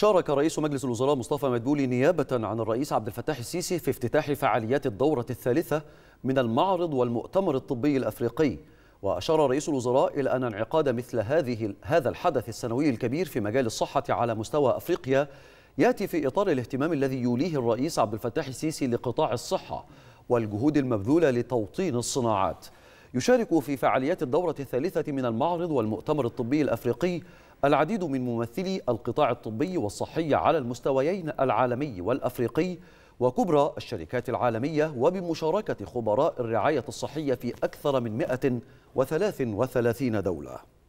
شارك رئيس مجلس الوزراء مصطفى مدبولي نيابة عن الرئيس عبد الفتاح السيسي في افتتاح فعاليات الدورة الثالثة من المعرض والمؤتمر الطبي الأفريقي وأشار رئيس الوزراء إلى أن انعقاد مثل هذه هذا الحدث السنوي الكبير في مجال الصحة على مستوى أفريقيا يأتي في إطار الاهتمام الذي يوليه الرئيس عبد الفتاح السيسي لقطاع الصحة والجهود المبذولة لتوطين الصناعات يشارك في فعاليات الدورة الثالثة من المعرض والمؤتمر الطبي الأفريقي العديد من ممثلي القطاع الطبي والصحي على المستويين العالمي والأفريقي وكبرى الشركات العالمية وبمشاركة خبراء الرعاية الصحية في أكثر من 133 دولة